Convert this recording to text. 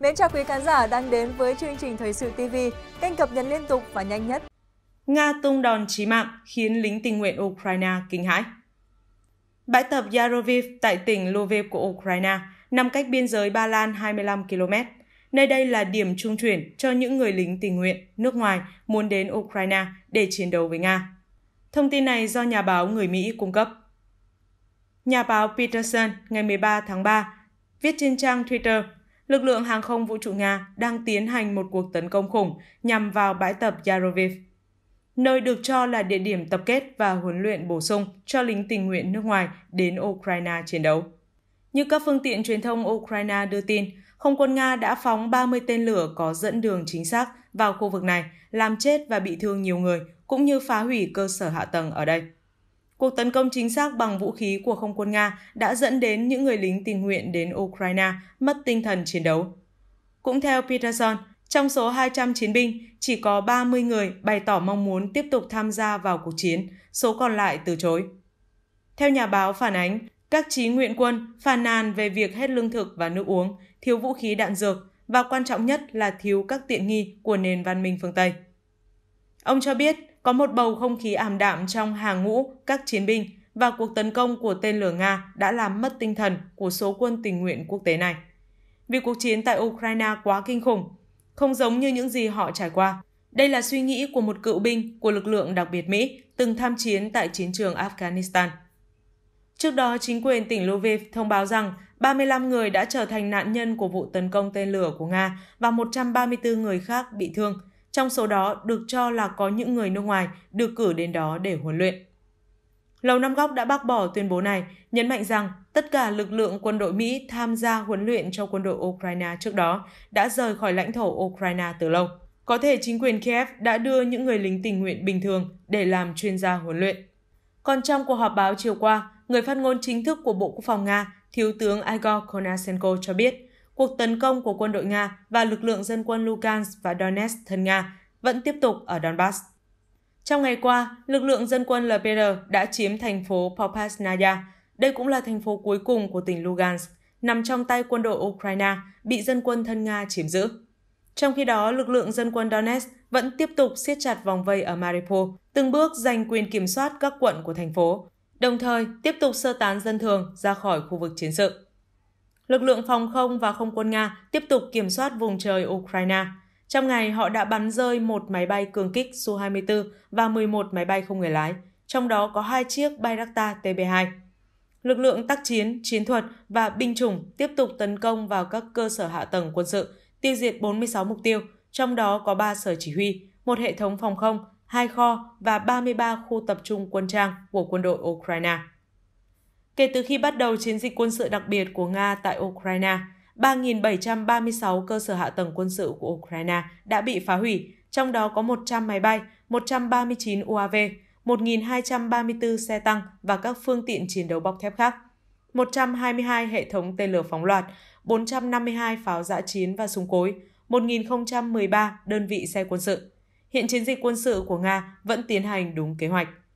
Mến chào quý khán giả đang đến với chương trình Thời sự TV, kênh cập nhật liên tục và nhanh nhất. Nga tung đòn chí mạng khiến lính tình nguyện Ukraine kinh hãi. Bãi tập Yaroviv tại tỉnh Lviv của Ukraine nằm cách biên giới Ba Lan 25 km. Nơi đây là điểm trung chuyển cho những người lính tình nguyện nước ngoài muốn đến Ukraine để chiến đấu với Nga. Thông tin này do nhà báo người Mỹ cung cấp. Nhà báo Peterson ngày 13 tháng 3 viết trên trang Twitter lực lượng hàng không vũ trụ Nga đang tiến hành một cuộc tấn công khủng nhằm vào bãi tập Yaroviv, nơi được cho là địa điểm tập kết và huấn luyện bổ sung cho lính tình nguyện nước ngoài đến Ukraine chiến đấu. Như các phương tiện truyền thông Ukraine đưa tin, không quân Nga đã phóng 30 tên lửa có dẫn đường chính xác vào khu vực này, làm chết và bị thương nhiều người, cũng như phá hủy cơ sở hạ tầng ở đây. Cuộc tấn công chính xác bằng vũ khí của không quân Nga đã dẫn đến những người lính tình nguyện đến Ukraine mất tinh thần chiến đấu. Cũng theo Peterson, trong số 200 chiến binh, chỉ có 30 người bày tỏ mong muốn tiếp tục tham gia vào cuộc chiến, số còn lại từ chối. Theo nhà báo phản ánh, các trí nguyện quân phàn nàn về việc hết lương thực và nước uống, thiếu vũ khí đạn dược và quan trọng nhất là thiếu các tiện nghi của nền văn minh phương Tây. Ông cho biết có một bầu không khí ảm đạm trong hàng ngũ các chiến binh và cuộc tấn công của tên lửa Nga đã làm mất tinh thần của số quân tình nguyện quốc tế này. Vì cuộc chiến tại Ukraine quá kinh khủng, không giống như những gì họ trải qua. Đây là suy nghĩ của một cựu binh của lực lượng đặc biệt Mỹ từng tham chiến tại chiến trường Afghanistan. Trước đó, chính quyền tỉnh Lviv thông báo rằng 35 người đã trở thành nạn nhân của vụ tấn công tên lửa của Nga và 134 người khác bị thương – trong số đó được cho là có những người nước ngoài được cử đến đó để huấn luyện. Lầu Năm Góc đã bác bỏ tuyên bố này, nhấn mạnh rằng tất cả lực lượng quân đội Mỹ tham gia huấn luyện cho quân đội Ukraine trước đó đã rời khỏi lãnh thổ Ukraine từ lâu. Có thể chính quyền Kiev đã đưa những người lính tình nguyện bình thường để làm chuyên gia huấn luyện. Còn trong cuộc họp báo chiều qua, người phát ngôn chính thức của Bộ Quốc phòng Nga, Thiếu tướng Igor Konashenko cho biết – cuộc tấn công của quân đội Nga và lực lượng dân quân Lugansk và Donetsk thân Nga vẫn tiếp tục ở Donbass. Trong ngày qua, lực lượng dân quân LPR đã chiếm thành phố Popasnaya. Đây cũng là thành phố cuối cùng của tỉnh Lugansk, nằm trong tay quân đội Ukraine, bị dân quân thân Nga chiếm giữ. Trong khi đó, lực lượng dân quân Donetsk vẫn tiếp tục siết chặt vòng vây ở Mariupol, từng bước giành quyền kiểm soát các quận của thành phố, đồng thời tiếp tục sơ tán dân thường ra khỏi khu vực chiến sự lực lượng phòng không và không quân Nga tiếp tục kiểm soát vùng trời Ukraine. Trong ngày, họ đã bắn rơi một máy bay cường kích Su-24 và 11 máy bay không người lái, trong đó có hai chiếc Bayraktar TB2. Lực lượng tác chiến, chiến thuật và binh chủng tiếp tục tấn công vào các cơ sở hạ tầng quân sự, tiêu diệt 46 mục tiêu, trong đó có 3 sở chỉ huy, một hệ thống phòng không, hai kho và 33 khu tập trung quân trang của quân đội Ukraine kể từ khi bắt đầu chiến dịch quân sự đặc biệt của Nga tại Ukraine. 3.736 cơ sở hạ tầng quân sự của Ukraine đã bị phá hủy, trong đó có 100 máy bay, 139 UAV, 1.234 xe tăng và các phương tiện chiến đấu bọc thép khác, 122 hệ thống tên lửa phóng loạt, 452 pháo dã chiến và súng cối, 1.013 đơn vị xe quân sự. Hiện chiến dịch quân sự của Nga vẫn tiến hành đúng kế hoạch.